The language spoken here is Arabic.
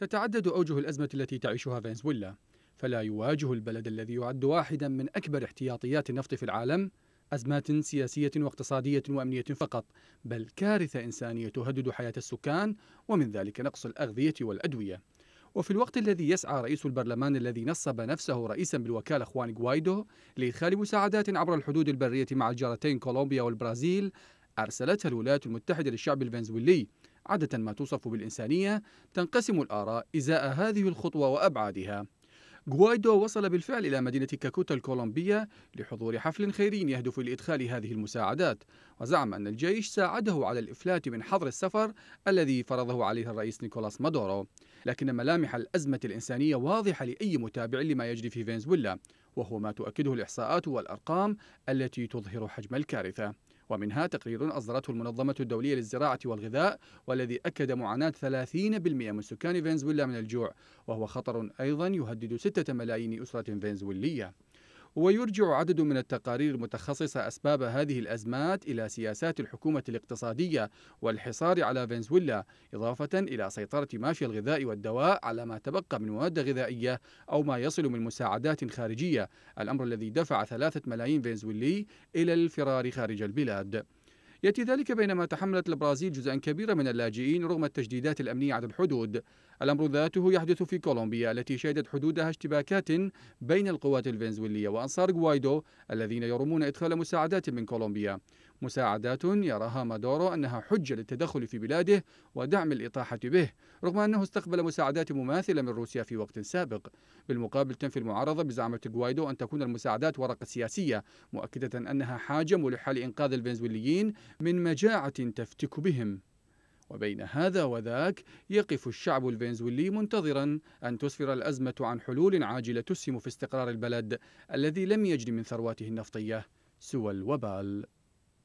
تتعدد أوجه الأزمة التي تعيشها فنزويلا فلا يواجه البلد الذي يعد واحدا من أكبر احتياطيات النفط في العالم أزمات سياسية واقتصادية وأمنية فقط بل كارثة إنسانية تهدد حياة السكان ومن ذلك نقص الأغذية والأدوية وفي الوقت الذي يسعى رئيس البرلمان الذي نصب نفسه رئيسا بالوكالة خوان غوايدو لإدخال مساعدات عبر الحدود البرية مع الجارتين كولومبيا والبرازيل أرسلتها الولايات المتحدة للشعب الفنزويلي عادة ما توصف بالإنسانية تنقسم الآراء إزاء هذه الخطوة وأبعادها غوايدو وصل بالفعل إلى مدينة كاكوتا الكولومبية لحضور حفل خيري يهدف لإدخال هذه المساعدات وزعم أن الجيش ساعده على الإفلات من حظر السفر الذي فرضه عليه الرئيس نيكولاس مادورو لكن ملامح الأزمة الإنسانية واضحة لأي متابع لما يجري في فنزويلا وهو ما تؤكده الإحصاءات والأرقام التي تظهر حجم الكارثة ومنها تقرير أصدرته المنظمة الدولية للزراعة والغذاء والذي أكد معاناة 30% من سكان فنزويلا من الجوع وهو خطر أيضا يهدد 6 ملايين أسرة فنزويلية ويرجع عدد من التقارير المتخصصة أسباب هذه الأزمات إلى سياسات الحكومة الاقتصادية والحصار على فنزويلا إضافة إلى سيطرة ماشي الغذاء والدواء على ما تبقى من مواد غذائية أو ما يصل من مساعدات خارجية الأمر الذي دفع ثلاثة ملايين فنزويلي إلى الفرار خارج البلاد يأتي ذلك بينما تحملت البرازيل جزءا كبيرا من اللاجئين رغم التجديدات الأمنية على الحدود الأمر ذاته يحدث في كولومبيا التي شهدت حدودها اشتباكات بين القوات الفنزويلية وأنصار غوايدو الذين يرمون إدخال مساعدات من كولومبيا مساعدات يراها مادورو أنها حجة للتدخل في بلاده ودعم الإطاحة به رغم أنه استقبل مساعدات مماثلة من روسيا في وقت سابق بالمقابل تنفي المعارضة بزعمة غوايدو أن تكون المساعدات ورقة سياسية مؤكدة أنها حاجة ملحة لإنقاذ الفنزويليين من مجاعة تفتك بهم وبين هذا وذاك يقف الشعب الفنزويلي منتظرا أن تسفر الأزمة عن حلول عاجلة تسهم في استقرار البلد الذي لم يجد من ثرواته النفطية سوى الوبال